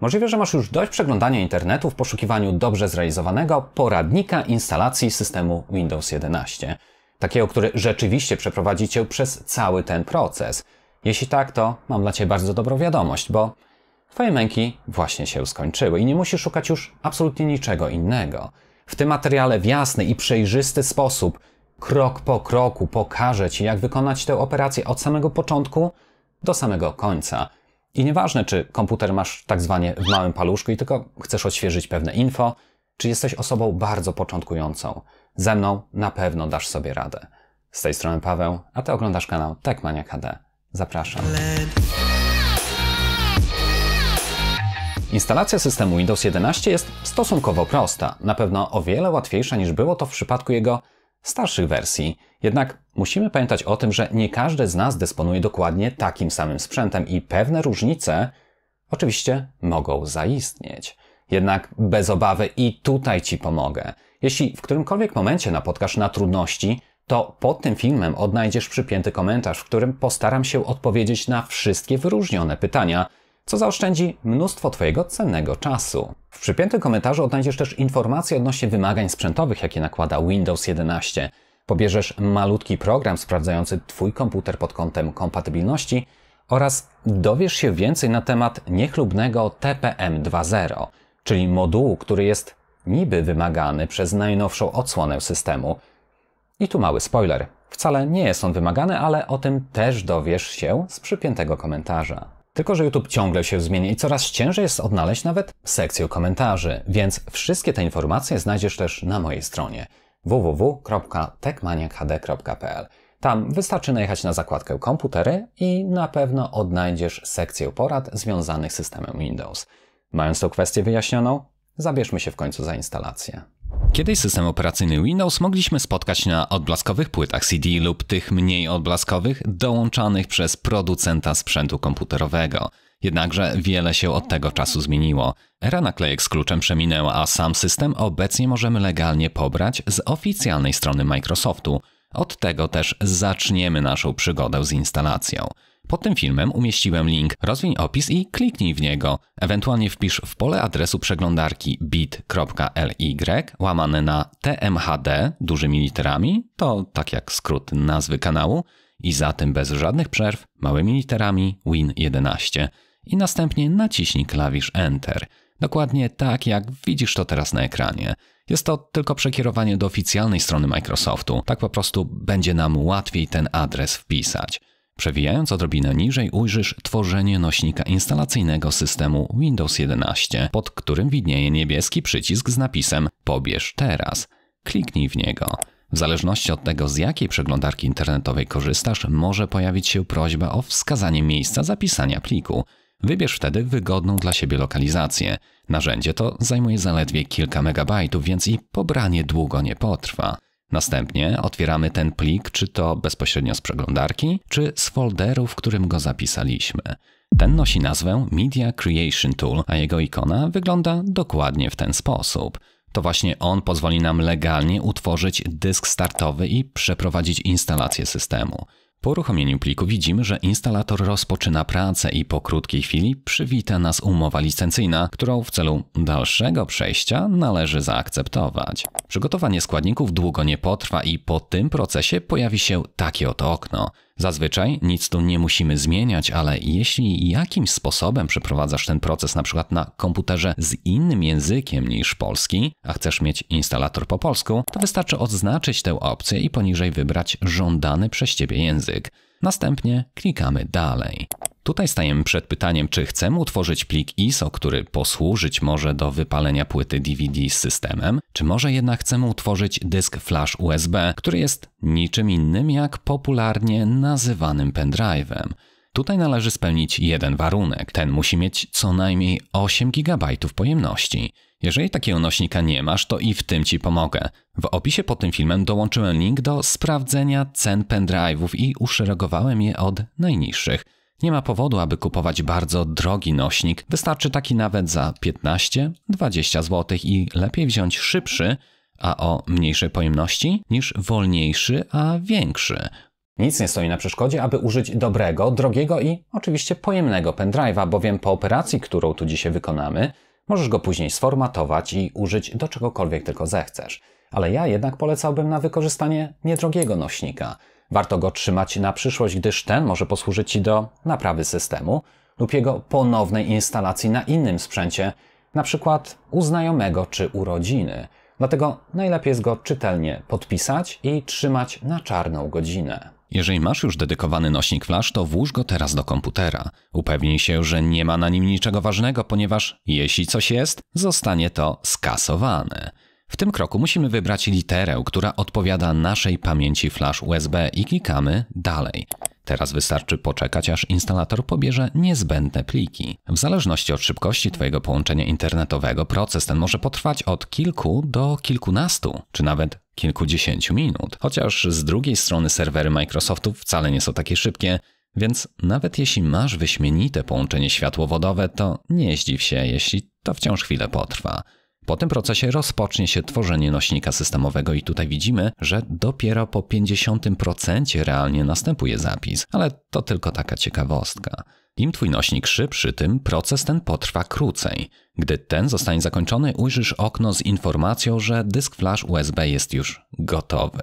Możliwe, że masz już dość przeglądania internetu w poszukiwaniu dobrze zrealizowanego poradnika instalacji systemu Windows 11, takiego, który rzeczywiście przeprowadzi Cię przez cały ten proces. Jeśli tak, to mam dla Ciebie bardzo dobrą wiadomość, bo Twoje męki właśnie się skończyły i nie musisz szukać już absolutnie niczego innego. W tym materiale w jasny i przejrzysty sposób, krok po kroku, pokażę Ci, jak wykonać tę operację od samego początku do samego końca – i nieważne, czy komputer masz tak zwanie w małym paluszku i tylko chcesz odświeżyć pewne info, czy jesteś osobą bardzo początkującą. Ze mną na pewno dasz sobie radę. Z tej strony Paweł, a Ty oglądasz kanał Techmania KD. Zapraszam. Instalacja systemu Windows 11 jest stosunkowo prosta, na pewno o wiele łatwiejsza niż było to w przypadku jego starszych wersji. Jednak musimy pamiętać o tym, że nie każdy z nas dysponuje dokładnie takim samym sprzętem i pewne różnice oczywiście mogą zaistnieć. Jednak bez obawy i tutaj Ci pomogę. Jeśli w którymkolwiek momencie napotkasz na trudności, to pod tym filmem odnajdziesz przypięty komentarz, w którym postaram się odpowiedzieć na wszystkie wyróżnione pytania, co zaoszczędzi mnóstwo Twojego cennego czasu. W przypiętym komentarzu odnajdziesz też informacje odnośnie wymagań sprzętowych, jakie nakłada Windows 11, Pobierzesz malutki program sprawdzający Twój komputer pod kątem kompatybilności oraz dowiesz się więcej na temat niechlubnego TPM 2.0, czyli modułu, który jest niby wymagany przez najnowszą odsłonę systemu. I tu mały spoiler. Wcale nie jest on wymagany, ale o tym też dowiesz się z przypiętego komentarza. Tylko, że YouTube ciągle się zmienia i coraz ciężej jest odnaleźć nawet sekcję komentarzy, więc wszystkie te informacje znajdziesz też na mojej stronie – www.techmaniakhd.pl. Tam wystarczy najechać na zakładkę komputery i na pewno odnajdziesz sekcję porad związanych z systemem Windows. Mając tą kwestię wyjaśnioną, zabierzmy się w końcu za instalację. Kiedyś system operacyjny Windows mogliśmy spotkać na odblaskowych płytach CD lub tych mniej odblaskowych, dołączanych przez producenta sprzętu komputerowego – Jednakże wiele się od tego czasu zmieniło. Era naklejek z kluczem przeminęła, a sam system obecnie możemy legalnie pobrać z oficjalnej strony Microsoftu. Od tego też zaczniemy naszą przygodę z instalacją. Pod tym filmem umieściłem link Rozwiń opis i kliknij w niego. Ewentualnie wpisz w pole adresu przeglądarki bit.ly łamane na tmhd dużymi literami, to tak jak skrót nazwy kanału, i zatem bez żadnych przerw małymi literami Win11 i następnie naciśnij klawisz Enter. Dokładnie tak, jak widzisz to teraz na ekranie. Jest to tylko przekierowanie do oficjalnej strony Microsoftu. Tak po prostu będzie nam łatwiej ten adres wpisać. Przewijając odrobinę niżej ujrzysz tworzenie nośnika instalacyjnego systemu Windows 11, pod którym widnieje niebieski przycisk z napisem Pobierz teraz. Kliknij w niego. W zależności od tego, z jakiej przeglądarki internetowej korzystasz, może pojawić się prośba o wskazanie miejsca zapisania pliku. Wybierz wtedy wygodną dla siebie lokalizację. Narzędzie to zajmuje zaledwie kilka megabajtów, więc i pobranie długo nie potrwa. Następnie otwieramy ten plik, czy to bezpośrednio z przeglądarki, czy z folderu, w którym go zapisaliśmy. Ten nosi nazwę Media Creation Tool, a jego ikona wygląda dokładnie w ten sposób. To właśnie on pozwoli nam legalnie utworzyć dysk startowy i przeprowadzić instalację systemu. Po uruchomieniu pliku widzimy, że instalator rozpoczyna pracę i po krótkiej chwili przywita nas umowa licencyjna, którą w celu dalszego przejścia należy zaakceptować. Przygotowanie składników długo nie potrwa i po tym procesie pojawi się takie oto okno – Zazwyczaj nic tu nie musimy zmieniać, ale jeśli jakimś sposobem przeprowadzasz ten proces na przykład na komputerze z innym językiem niż polski, a chcesz mieć instalator po polsku, to wystarczy odznaczyć tę opcję i poniżej wybrać żądany przez Ciebie język. Następnie klikamy dalej. Tutaj stajemy przed pytaniem, czy chcemy utworzyć plik ISO, który posłużyć może do wypalenia płyty DVD z systemem, czy może jednak chcemy utworzyć dysk flash USB, który jest niczym innym jak popularnie nazywanym pendrive'em. Tutaj należy spełnić jeden warunek. Ten musi mieć co najmniej 8 GB pojemności. Jeżeli takiego nośnika nie masz, to i w tym Ci pomogę. W opisie pod tym filmem dołączyłem link do sprawdzenia cen pendrive'ów i uszeregowałem je od najniższych. Nie ma powodu, aby kupować bardzo drogi nośnik. Wystarczy taki nawet za 15-20 zł i lepiej wziąć szybszy, a o mniejszej pojemności, niż wolniejszy, a większy. Nic nie stoi na przeszkodzie, aby użyć dobrego, drogiego i oczywiście pojemnego pendrive'a, bowiem po operacji, którą tu dzisiaj wykonamy, możesz go później sformatować i użyć do czegokolwiek tylko zechcesz. Ale ja jednak polecałbym na wykorzystanie niedrogiego nośnika – Warto go trzymać na przyszłość, gdyż ten może posłużyć Ci do naprawy systemu lub jego ponownej instalacji na innym sprzęcie, na przykład u znajomego czy u rodziny. Dlatego najlepiej jest go czytelnie podpisać i trzymać na czarną godzinę. Jeżeli masz już dedykowany nośnik flash, to włóż go teraz do komputera. Upewnij się, że nie ma na nim niczego ważnego, ponieważ jeśli coś jest, zostanie to skasowane. W tym kroku musimy wybrać literę, która odpowiada naszej pamięci flash USB i klikamy Dalej. Teraz wystarczy poczekać, aż instalator pobierze niezbędne pliki. W zależności od szybkości Twojego połączenia internetowego, proces ten może potrwać od kilku do kilkunastu, czy nawet kilkudziesięciu minut. Chociaż z drugiej strony serwery Microsoftu wcale nie są takie szybkie, więc nawet jeśli masz wyśmienite połączenie światłowodowe, to nie zdziw się, jeśli to wciąż chwilę potrwa. Po tym procesie rozpocznie się tworzenie nośnika systemowego i tutaj widzimy, że dopiero po 50% realnie następuje zapis, ale to tylko taka ciekawostka. Im twój nośnik szybszy, tym proces ten potrwa krócej. Gdy ten zostanie zakończony, ujrzysz okno z informacją, że dysk flash USB jest już gotowy.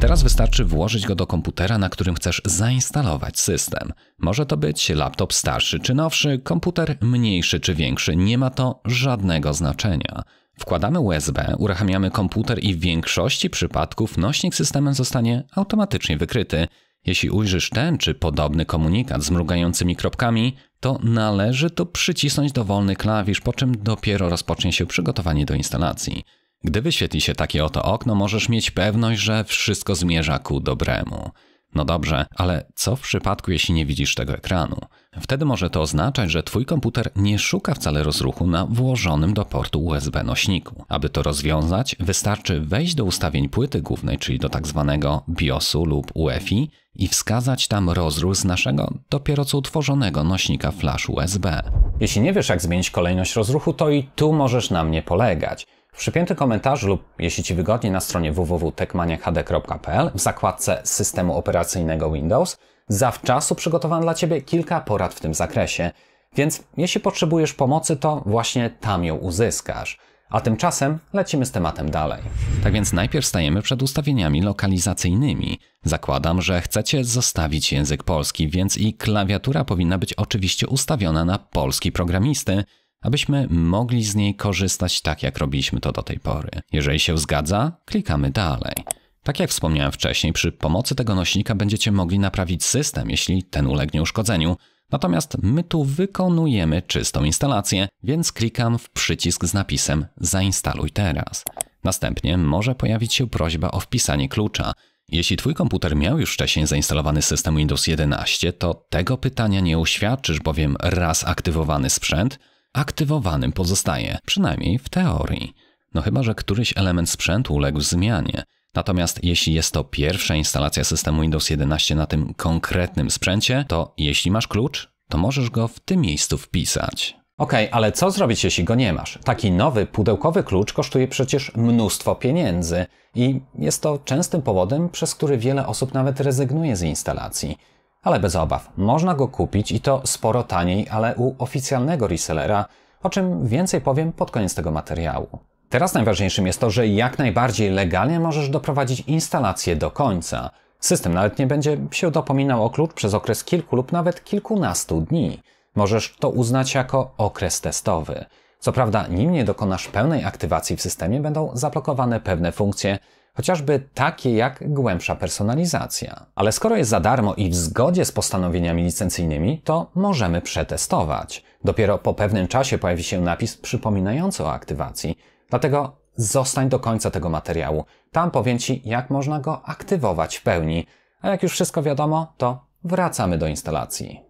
Teraz wystarczy włożyć go do komputera, na którym chcesz zainstalować system. Może to być laptop starszy czy nowszy, komputer mniejszy czy większy, nie ma to żadnego znaczenia. Wkładamy USB, uruchamiamy komputer i w większości przypadków nośnik systemem zostanie automatycznie wykryty, jeśli ujrzysz ten czy podobny komunikat z mrugającymi kropkami, to należy to przycisnąć dowolny klawisz, po czym dopiero rozpocznie się przygotowanie do instalacji. Gdy wyświetli się takie oto okno, możesz mieć pewność, że wszystko zmierza ku dobremu. No dobrze, ale co w przypadku, jeśli nie widzisz tego ekranu? Wtedy może to oznaczać, że Twój komputer nie szuka wcale rozruchu na włożonym do portu USB nośniku. Aby to rozwiązać, wystarczy wejść do ustawień płyty głównej, czyli do tak zwanego BIOSu lub UEFI i wskazać tam rozruch z naszego dopiero co utworzonego nośnika flash USB. Jeśli nie wiesz, jak zmienić kolejność rozruchu, to i tu możesz na mnie polegać. W przypiętym komentarzu lub jeśli Ci wygodniej na stronie www.techmaniachd.pl w zakładce systemu operacyjnego Windows zawczasu przygotowano dla Ciebie kilka porad w tym zakresie. Więc jeśli potrzebujesz pomocy, to właśnie tam ją uzyskasz. A tymczasem lecimy z tematem dalej. Tak więc najpierw stajemy przed ustawieniami lokalizacyjnymi. Zakładam, że chcecie zostawić język polski, więc i klawiatura powinna być oczywiście ustawiona na polski programisty, abyśmy mogli z niej korzystać tak, jak robiliśmy to do tej pory. Jeżeli się zgadza, klikamy dalej. Tak jak wspomniałem wcześniej, przy pomocy tego nośnika będziecie mogli naprawić system, jeśli ten ulegnie uszkodzeniu. Natomiast my tu wykonujemy czystą instalację, więc klikam w przycisk z napisem zainstaluj teraz. Następnie może pojawić się prośba o wpisanie klucza. Jeśli Twój komputer miał już wcześniej zainstalowany system Windows 11, to tego pytania nie uświadczysz, bowiem raz aktywowany sprzęt aktywowanym pozostaje, przynajmniej w teorii. No chyba, że któryś element sprzętu uległ zmianie. Natomiast jeśli jest to pierwsza instalacja systemu Windows 11 na tym konkretnym sprzęcie, to jeśli masz klucz, to możesz go w tym miejscu wpisać. Okej, ale co zrobić, jeśli go nie masz? Taki nowy pudełkowy klucz kosztuje przecież mnóstwo pieniędzy i jest to częstym powodem, przez który wiele osób nawet rezygnuje z instalacji. Ale bez obaw, można go kupić i to sporo taniej, ale u oficjalnego resellera, o czym więcej powiem pod koniec tego materiału. Teraz najważniejszym jest to, że jak najbardziej legalnie możesz doprowadzić instalację do końca. System nawet nie będzie się dopominał o klucz przez okres kilku lub nawet kilkunastu dni. Możesz to uznać jako okres testowy. Co prawda, nim nie dokonasz pełnej aktywacji w systemie, będą zablokowane pewne funkcje, chociażby takie jak głębsza personalizacja. Ale skoro jest za darmo i w zgodzie z postanowieniami licencyjnymi, to możemy przetestować. Dopiero po pewnym czasie pojawi się napis przypominający o aktywacji, dlatego zostań do końca tego materiału. Tam powiem Ci, jak można go aktywować w pełni. A jak już wszystko wiadomo, to wracamy do instalacji.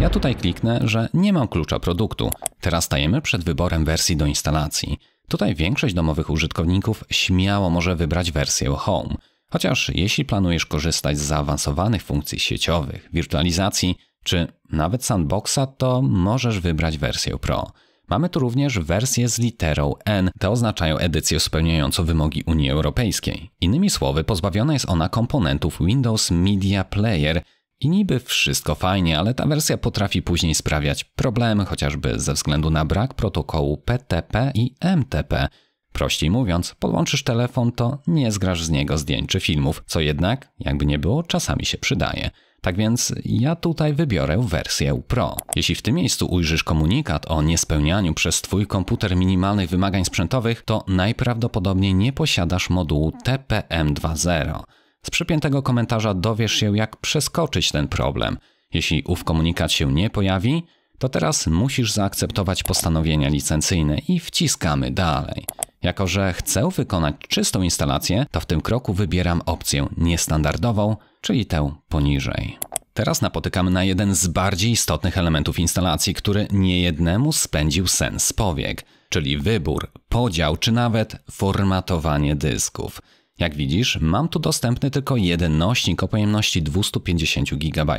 Ja tutaj kliknę, że nie mam klucza produktu. Teraz stajemy przed wyborem wersji do instalacji. Tutaj większość domowych użytkowników śmiało może wybrać wersję Home, chociaż jeśli planujesz korzystać z zaawansowanych funkcji sieciowych, wirtualizacji czy nawet sandboxa, to możesz wybrać wersję Pro. Mamy tu również wersje z literą N, te oznaczają edycję spełniającą wymogi Unii Europejskiej. Innymi słowy, pozbawiona jest ona komponentów Windows Media Player, i niby wszystko fajnie, ale ta wersja potrafi później sprawiać problemy, chociażby ze względu na brak protokołu PTP i MTP. Prościej mówiąc, podłączysz telefon, to nie zgrasz z niego zdjęć czy filmów, co jednak, jakby nie było, czasami się przydaje. Tak więc ja tutaj wybiorę wersję Pro. Jeśli w tym miejscu ujrzysz komunikat o niespełnianiu przez Twój komputer minimalnych wymagań sprzętowych, to najprawdopodobniej nie posiadasz modułu TPM 2.0. Z przypiętego komentarza dowiesz się, jak przeskoczyć ten problem. Jeśli ów komunikat się nie pojawi, to teraz musisz zaakceptować postanowienia licencyjne i wciskamy dalej. Jako, że chcę wykonać czystą instalację, to w tym kroku wybieram opcję niestandardową, czyli tę poniżej. Teraz napotykamy na jeden z bardziej istotnych elementów instalacji, który niejednemu spędził sens. powiek, czyli wybór, podział czy nawet formatowanie dysków. Jak widzisz, mam tu dostępny tylko jeden nośnik o pojemności 250 GB,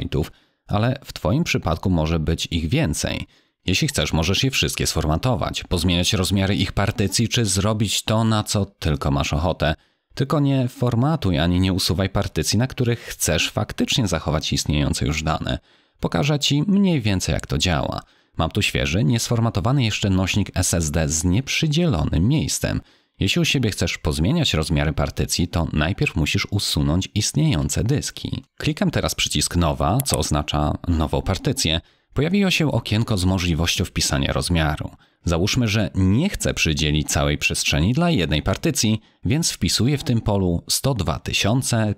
ale w Twoim przypadku może być ich więcej. Jeśli chcesz, możesz je wszystkie sformatować, pozmieniać rozmiary ich partycji czy zrobić to, na co tylko masz ochotę. Tylko nie formatuj ani nie usuwaj partycji, na których chcesz faktycznie zachować istniejące już dane. Pokażę Ci mniej więcej jak to działa. Mam tu świeży, niesformatowany jeszcze nośnik SSD z nieprzydzielonym miejscem – jeśli u siebie chcesz pozmieniać rozmiary partycji, to najpierw musisz usunąć istniejące dyski. Klikam teraz przycisk Nowa, co oznacza nową partycję. Pojawiło się okienko z możliwością wpisania rozmiaru. Załóżmy, że nie chcę przydzielić całej przestrzeni dla jednej partycji, więc wpisuję w tym polu 102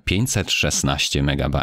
516 MB.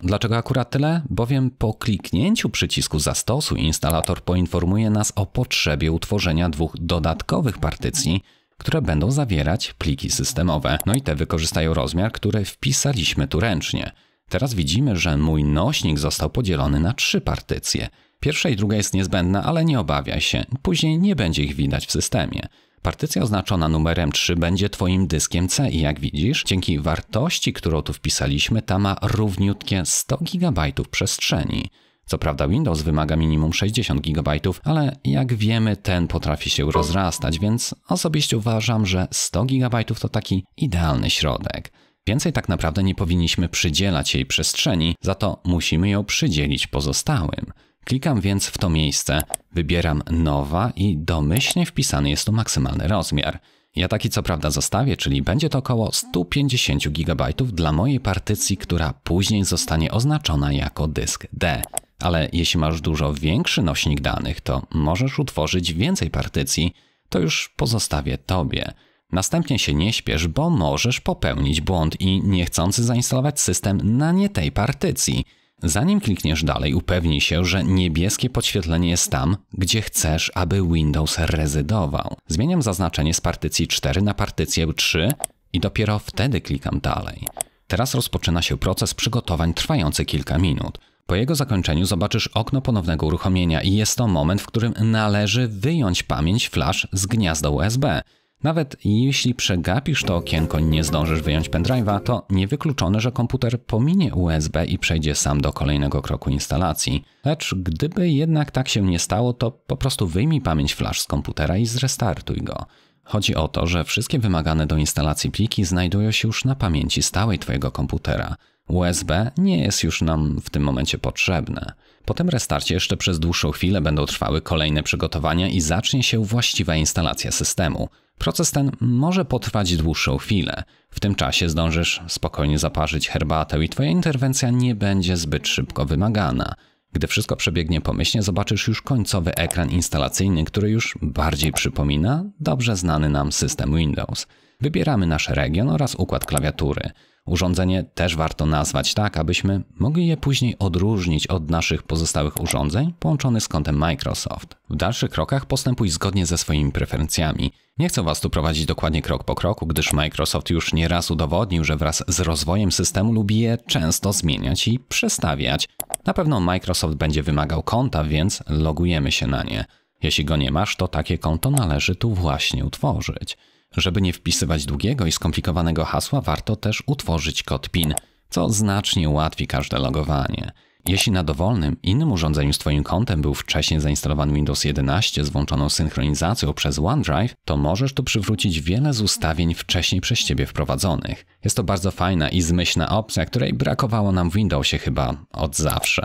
Dlaczego akurat tyle? Bowiem po kliknięciu przycisku Zastosuj instalator poinformuje nas o potrzebie utworzenia dwóch dodatkowych partycji – które będą zawierać pliki systemowe. No i te wykorzystają rozmiar, który wpisaliśmy tu ręcznie. Teraz widzimy, że mój nośnik został podzielony na trzy partycje. Pierwsza i druga jest niezbędna, ale nie obawiaj się, później nie będzie ich widać w systemie. Partycja oznaczona numerem 3 będzie Twoim dyskiem C i jak widzisz, dzięki wartości, którą tu wpisaliśmy, ta ma równiutkie 100 GB przestrzeni. Co prawda Windows wymaga minimum 60 GB, ale jak wiemy ten potrafi się rozrastać, więc osobiście uważam, że 100 GB to taki idealny środek. Więcej tak naprawdę nie powinniśmy przydzielać jej przestrzeni, za to musimy ją przydzielić pozostałym. Klikam więc w to miejsce, wybieram nowa i domyślnie wpisany jest tu maksymalny rozmiar. Ja taki co prawda zostawię, czyli będzie to około 150 GB dla mojej partycji, która później zostanie oznaczona jako dysk D. Ale jeśli masz dużo większy nośnik danych, to możesz utworzyć więcej partycji, to już pozostawię tobie. Następnie się nie śpiesz, bo możesz popełnić błąd i niechcący zainstalować system na nie tej partycji. Zanim klikniesz dalej, upewnij się, że niebieskie podświetlenie jest tam, gdzie chcesz, aby Windows rezydował. Zmieniam zaznaczenie z partycji 4 na partycję 3 i dopiero wtedy klikam dalej. Teraz rozpoczyna się proces przygotowań trwający kilka minut. Po jego zakończeniu zobaczysz okno ponownego uruchomienia i jest to moment, w którym należy wyjąć pamięć flash z gniazda USB. Nawet jeśli przegapisz to okienko i nie zdążysz wyjąć pendrive'a, to niewykluczone, że komputer pominie USB i przejdzie sam do kolejnego kroku instalacji. Lecz gdyby jednak tak się nie stało, to po prostu wyjmij pamięć flash z komputera i zrestartuj go. Chodzi o to, że wszystkie wymagane do instalacji pliki znajdują się już na pamięci stałej Twojego komputera. USB nie jest już nam w tym momencie potrzebne. Po tym restarcie jeszcze przez dłuższą chwilę będą trwały kolejne przygotowania i zacznie się właściwa instalacja systemu. Proces ten może potrwać dłuższą chwilę. W tym czasie zdążysz spokojnie zaparzyć herbatę i twoja interwencja nie będzie zbyt szybko wymagana. Gdy wszystko przebiegnie pomyślnie, zobaczysz już końcowy ekran instalacyjny, który już bardziej przypomina dobrze znany nam system Windows. Wybieramy nasz region oraz układ klawiatury. Urządzenie też warto nazwać tak, abyśmy mogli je później odróżnić od naszych pozostałych urządzeń połączonych z kontem Microsoft. W dalszych krokach postępuj zgodnie ze swoimi preferencjami. Nie chcę Was tu prowadzić dokładnie krok po kroku, gdyż Microsoft już nieraz udowodnił, że wraz z rozwojem systemu lubi je często zmieniać i przestawiać. Na pewno Microsoft będzie wymagał konta, więc logujemy się na nie. Jeśli go nie masz, to takie konto należy tu właśnie utworzyć. Żeby nie wpisywać długiego i skomplikowanego hasła, warto też utworzyć kod PIN, co znacznie ułatwi każde logowanie. Jeśli na dowolnym innym urządzeniu z Twoim kontem był wcześniej zainstalowany Windows 11 z włączoną synchronizacją przez OneDrive, to możesz tu przywrócić wiele z ustawień wcześniej przez Ciebie wprowadzonych. Jest to bardzo fajna i zmyślna opcja, której brakowało nam w Windowsie chyba od zawsze.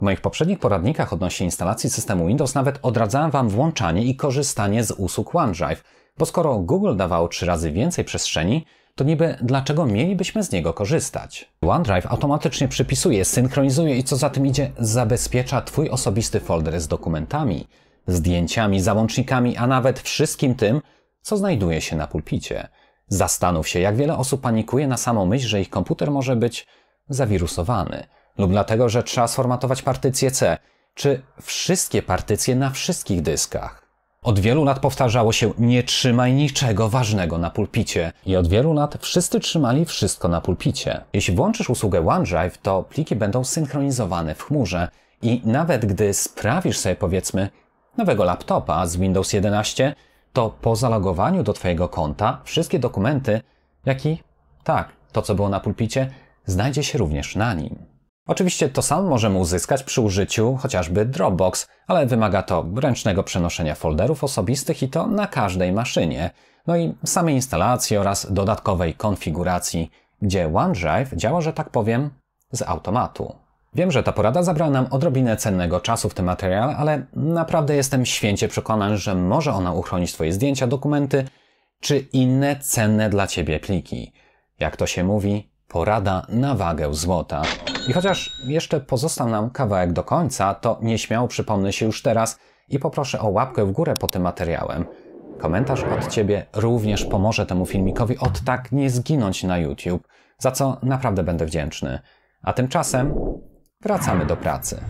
W moich poprzednich poradnikach odnośnie instalacji systemu Windows nawet odradzałem Wam włączanie i korzystanie z usług OneDrive. Bo skoro Google dawał trzy razy więcej przestrzeni, to niby dlaczego mielibyśmy z niego korzystać? OneDrive automatycznie przypisuje, synchronizuje i co za tym idzie, zabezpiecza Twój osobisty folder z dokumentami, zdjęciami, załącznikami, a nawet wszystkim tym, co znajduje się na pulpicie. Zastanów się, jak wiele osób panikuje na samą myśl, że ich komputer może być zawirusowany, lub dlatego, że trzeba sformatować partycję C, czy wszystkie partycje na wszystkich dyskach. Od wielu lat powtarzało się nie trzymaj niczego ważnego na pulpicie. I od wielu lat wszyscy trzymali wszystko na pulpicie. Jeśli włączysz usługę OneDrive, to pliki będą synchronizowane w chmurze i nawet gdy sprawisz sobie powiedzmy nowego laptopa z Windows 11, to po zalogowaniu do Twojego konta wszystkie dokumenty, jak i tak, to co było na pulpicie, znajdzie się również na nim. Oczywiście to samo możemy uzyskać przy użyciu chociażby Dropbox, ale wymaga to ręcznego przenoszenia folderów osobistych i to na każdej maszynie, no i samej instalacji oraz dodatkowej konfiguracji, gdzie OneDrive działa, że tak powiem, z automatu. Wiem, że ta porada zabrała nam odrobinę cennego czasu w tym materiale, ale naprawdę jestem święcie przekonany, że może ona uchronić Twoje zdjęcia, dokumenty czy inne cenne dla Ciebie pliki. Jak to się mówi, Porada na wagę złota. I chociaż jeszcze pozostał nam kawałek do końca, to nieśmiało przypomnę się już teraz i poproszę o łapkę w górę pod tym materiałem. Komentarz od Ciebie również pomoże temu filmikowi od tak nie zginąć na YouTube, za co naprawdę będę wdzięczny. A tymczasem Wracamy do pracy.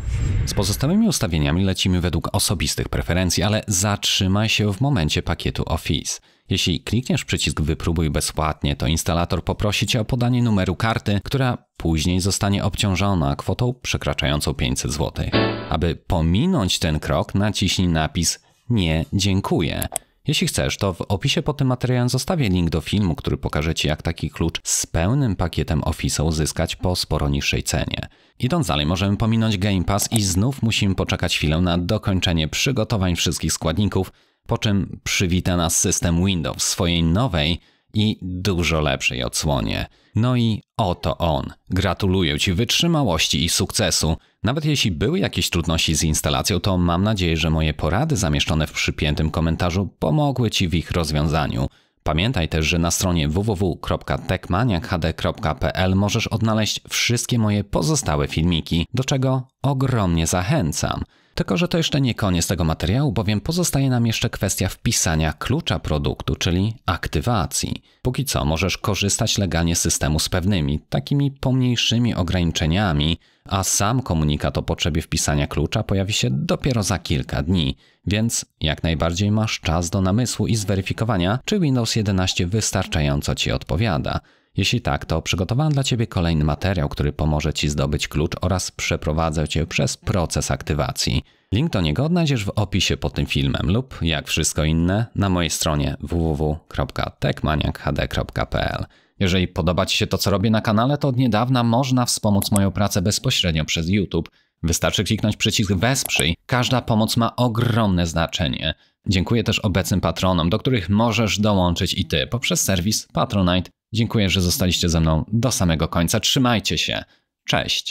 Z pozostałymi ustawieniami lecimy według osobistych preferencji, ale zatrzymaj się w momencie pakietu Office. Jeśli klikniesz przycisk Wypróbuj bezpłatnie, to instalator poprosi Cię o podanie numeru karty, która później zostanie obciążona kwotą przekraczającą 500 zł. Aby pominąć ten krok, naciśnij napis Nie dziękuję. Jeśli chcesz, to w opisie pod tym materiałem zostawię link do filmu, który pokaże Ci, jak taki klucz z pełnym pakietem Office uzyskać po sporo niższej cenie. Idąc dalej, możemy pominąć Game Pass i znów musimy poczekać chwilę na dokończenie przygotowań wszystkich składników, po czym przywita nas system Windows swojej nowej, i dużo lepszej odsłonie. No i oto on. Gratuluję Ci wytrzymałości i sukcesu. Nawet jeśli były jakieś trudności z instalacją, to mam nadzieję, że moje porady zamieszczone w przypiętym komentarzu pomogły Ci w ich rozwiązaniu. Pamiętaj też, że na stronie www.tekmaniahd.pl możesz odnaleźć wszystkie moje pozostałe filmiki, do czego ogromnie zachęcam. Tylko, że to jeszcze nie koniec tego materiału, bowiem pozostaje nam jeszcze kwestia wpisania klucza produktu, czyli aktywacji. Póki co możesz korzystać legalnie z systemu z pewnymi, takimi pomniejszymi ograniczeniami, a sam komunikat o potrzebie wpisania klucza pojawi się dopiero za kilka dni, więc jak najbardziej masz czas do namysłu i zweryfikowania, czy Windows 11 wystarczająco Ci odpowiada. Jeśli tak, to przygotowałem dla Ciebie kolejny materiał, który pomoże Ci zdobyć klucz oraz przeprowadzę Cię przez proces aktywacji. Link do niego odnajdziesz w opisie pod tym filmem lub, jak wszystko inne, na mojej stronie www.techmaniakhd.pl. Jeżeli podoba Ci się to, co robię na kanale, to od niedawna można wspomóc moją pracę bezpośrednio przez YouTube. Wystarczy kliknąć przycisk Wesprzyj. Każda pomoc ma ogromne znaczenie. Dziękuję też obecnym patronom, do których możesz dołączyć i Ty poprzez serwis Patronite Dziękuję, że zostaliście ze mną do samego końca. Trzymajcie się. Cześć.